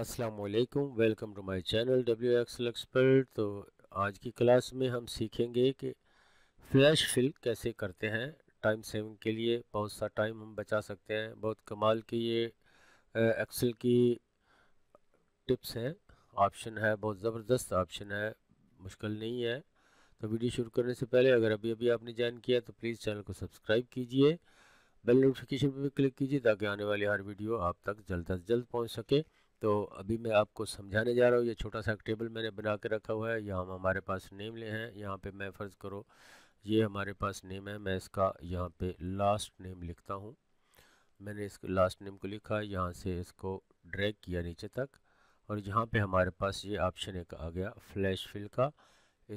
असलकुम welcome to my channel W excel expert तो आज की क्लास में हम सीखेंगे कि फ्लैश फिल कैसे करते हैं टाइम सेविंग के लिए बहुत सा टाइम हम बचा सकते हैं बहुत कमाल की ये एक्सेल की टिप्स हैं ऑप्शन है बहुत ज़बरदस्त ऑप्शन है मुश्किल नहीं है तो वीडियो शुरू करने से पहले अगर अभी अभी आपने ज्वाइन किया तो प्लीज़ चैनल को सब्सक्राइब कीजिए बेल नोटिफिकेशन पर भी क्लिक कीजिए ताकि आने वाली हर वीडियो आप तक जल्द अज जल्द पहुँच सके तो अभी मैं आपको समझाने जा रहा हूँ ये छोटा सा टेबल मैंने बना के रखा हुआ है यहाँ हमारे पास नेम ले हैं यहाँ पे मैं फ़र्ज़ करो ये हमारे पास नेम है मैं इसका यहाँ पे लास्ट नेम लिखता हूँ मैंने इस लास्ट नेम को लिखा यहाँ से इसको ड्रैग किया नीचे तक और यहाँ पे हमारे पास ये ऑप्शन एक आ गया फ्लैश फिल का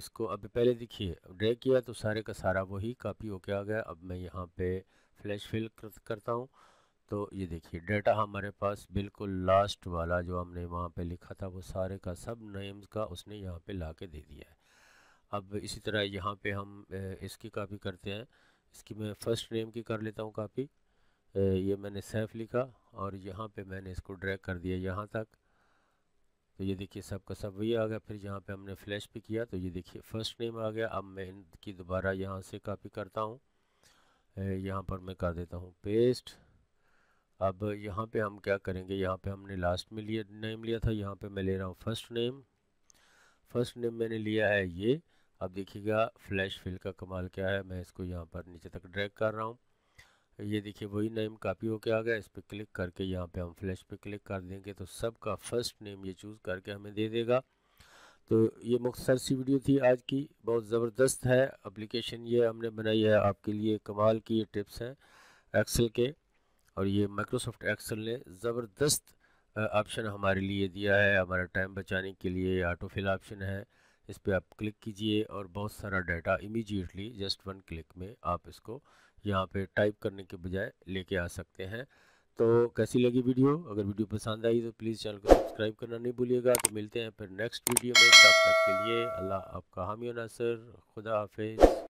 इसको अब पहले देखिए ड्रैग किया तो सारे का सारा वही कापी होके आ गया अब मैं यहाँ पर फ्लैश फिल करता हूँ तो ये देखिए डेटा हमारे पास बिल्कुल लास्ट वाला जो हमने वहाँ पे लिखा था वो सारे का सब नेम्स का उसने यहाँ पे ला के दे दिया है अब इसी तरह यहाँ पे हम इसकी कापी करते हैं इसकी मैं फ़र्स्ट नेम की कर लेता हूँ कापी ये मैंने सैफ लिखा और यहाँ पे मैंने इसको ड्रैग कर दिया यहाँ तक तो ये देखिए सब का सब वही आ गया फिर यहाँ पर हमने फ्लैश भी किया तो ये देखिए फ़र्स्ट नेम आ गया अब मैं इनकी दोबारा यहाँ से कापी करता हूँ यहाँ पर मैं कर देता हूँ पेस्ट अब यहाँ पे हम क्या करेंगे यहाँ पे हमने लास्ट में लिया नेम लिया था यहाँ पे मैं ले रहा हूँ फर्स्ट नेम फर्स्ट नेम मैंने लिया है ये अब देखिएगा फ्लैश फिल का कमाल क्या है मैं इसको यहाँ पर नीचे तक ड्रैग कर रहा हूँ ये देखिए वही नेम कापी होके आ गया इस पर क्लिक करके यहाँ पे हम फ्लैश पे क्लिक कर देंगे तो सबका फर्स्ट नेम ये चूज़ करके हमें दे देगा तो ये मुख्तर सी वीडियो थी आज की बहुत ज़बरदस्त है एप्लीकेशन ये हमने बनाई है आपके लिए कमाल की ये टिप्स हैं एक्सेल के और ये माइक्रोसॉफ्ट एक्सेल ने ज़बरदस्त ऑप्शन हमारे लिए दिया है हमारा टाइम बचाने के लिए ऑटो फिल ऑप्शन है इस पर आप क्लिक कीजिए और बहुत सारा data immediately just one click में आप इसको यहाँ पे टाइप करने के बजाय लेके आ सकते हैं तो कैसी लगी वीडियो अगर वीडियो पसंद आई तो प्लीज़ चैनल को सब्सक्राइब करना नहीं भूलिएगा तो मिलते हैं फिर नेक्स्ट वीडियो में तब तक के लिए अल्लाह आपका हामी नासर खुदा हाफिज़